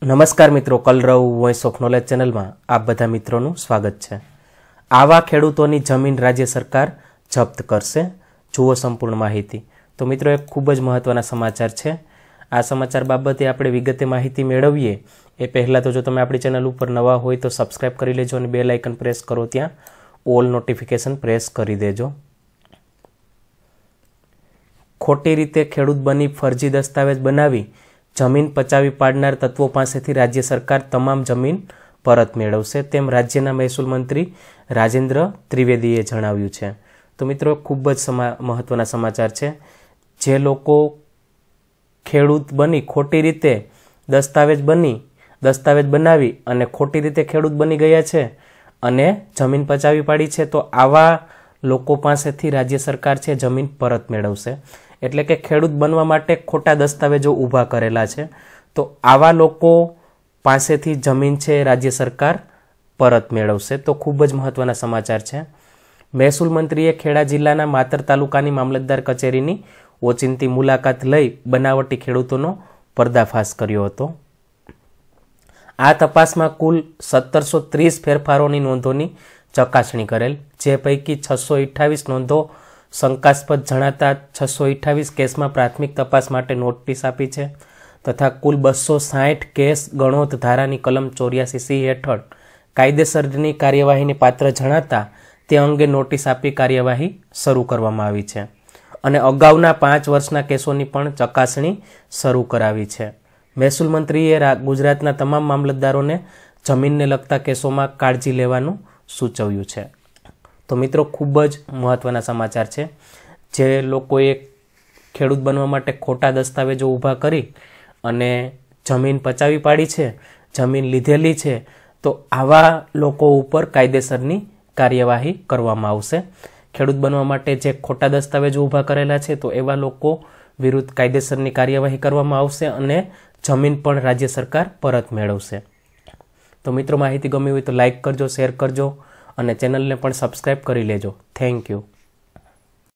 નમસ્કાર મિત્રો કલરવ voice of knowledge ચેનલમાં આપ બધા મિત્રોનું સ્વાગત છે આવા ખેડૂતોની જમીન રાજ્ય સરકાર જપ્ત કરશે જુઓ સંપૂર્ણ માહિતી તો મિત્રો એક ખૂબ જ મહત્ત્વના સમાચાર છે આ સમાચાર બાબતે આપણે વિગતે માહિતી મેળવીએ એ પહેલાં તો જો તમે આપણી ચેનલ ઉપર નવા હોય તો સબસ્ક્રાઈબ કરી લેજો અને બેલ આઇકન પ્રેસ કરો ત્યાં ઓલ નોટિફિકેશન પ્રેસ કરી દેજો ખોટી રીતે ખેડૂત બની ફરજી દસ્તાવેજ બનાવી જમીન પચાવી પાડનાર તત્વો પાસેથી રાજ્ય સરકાર તમામ જમીન પરત મેળવશે તેમ રાજ્યના મહેસૂલ મંત્રી રાજેન્દ્ર ત્રિવેદીએ જણાવ્યું છે તો મિત્રો ખૂબ જ સમા મહત્ત્વના સમાચાર છે જે લોકો ખેડૂત બની ખોટી રીતે દસ્તાવેજ બની દસ્તાવેજ બનાવી અને ખોટી રીતે ખેડૂત બની ગયા છે અને જમીન પચાવી પાડી છે તો આવા લોકો પાસેથી રાજ્ય સરકાર છે જમીન પરત મેળવશે એટલે કે ખેડૂત બનવા માટે ખોટા દસ્તાવેજો ઊભા કરેલા છે તો આવા લોકો પાસેથી જમીન છે રાજ્ય સરકાર પરત મેળવશે તો ખૂબ જ મહત્ત્વના સમાચાર છે મહેસૂલ મંત્રીએ ખેડા જિલ્લાના માતર તાલુકાની મામલતદાર કચેરીની ઓચિંતી મુલાકાત લઈ બનાવટી ખેડૂતોનો પર્દાફાશ કર્યો હતો આ તપાસમાં કુલ સત્તરસો ત્રીસ ફેરફારોની નોંધોની ચકાસણી કરેલ જે પૈકી છસો અઠ્ઠાવીસ નોંધો શંકાસ્પદ જણાતા છસો અઠ્ઠાવીસ કેસમાં પ્રાથમિક તપાસ માટે નોટિસ આપી છે તથા કુલ બસો સાઠ કેસ ગણોત ધારાની કલમ ચોર્યાસી સી હેઠળ કાયદેસરની કાર્યવાહીની પાત્ર જણાતા તે અંગે નોટિસ આપી કાર્યવાહી શરૂ કરવામાં આવી છે અને અગાઉના પાંચ વર્ષના કેસોની પણ ચકાસણી શરૂ કરાવી છે મહેસૂલ મંત્રીએ ગુજરાતના તમામ મામલતદારોને જમીનને લગતા કેસોમાં કાળજી લેવાનું સૂચવ્યું છે તો મિત્રો ખૂબ જ મહત્ત્વના સમાચાર છે જે લોકોએ ખેડૂત બનવા માટે ખોટા દસ્તાવેજો ઊભા કરી અને જમીન પચાવી પાડી છે જમીન લીધેલી છે તો આવા લોકો ઉપર કાયદેસરની કાર્યવાહી કરવામાં આવશે ખેડૂત બનવા માટે જે ખોટા દસ્તાવેજો ઊભા કરેલા છે તો એવા લોકો વિરુદ્ધ કાયદેસરની કાર્યવાહી કરવામાં આવશે અને જમીન પણ રાજ્ય સરકાર પરત મેળવશે તો મિત્રો માહિતી ગમી હોય તો લાઇક કરજો શેર કરજો અને ચેનલને પણ સબસ્ક્રાઈબ કરી લેજો થેન્ક યુ